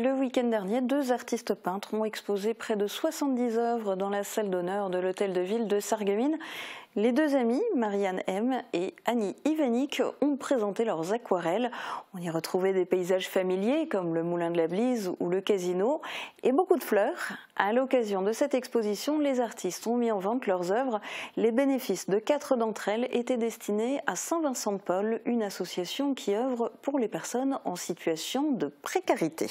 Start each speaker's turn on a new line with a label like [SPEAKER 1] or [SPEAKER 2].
[SPEAKER 1] Le week-end dernier, deux artistes peintres ont exposé près de 70 œuvres dans la salle d'honneur de l'hôtel de ville de Sarreguemines. Les deux amies, Marianne M et Annie Ivanik, ont présenté leurs aquarelles. On y retrouvait des paysages familiers comme le moulin de la Blise ou le casino et beaucoup de fleurs. À l'occasion de cette exposition, les artistes ont mis en vente leurs œuvres. Les bénéfices de quatre d'entre elles étaient destinés à Saint-Vincent-de-Paul, une association qui œuvre pour les personnes en situation de précarité.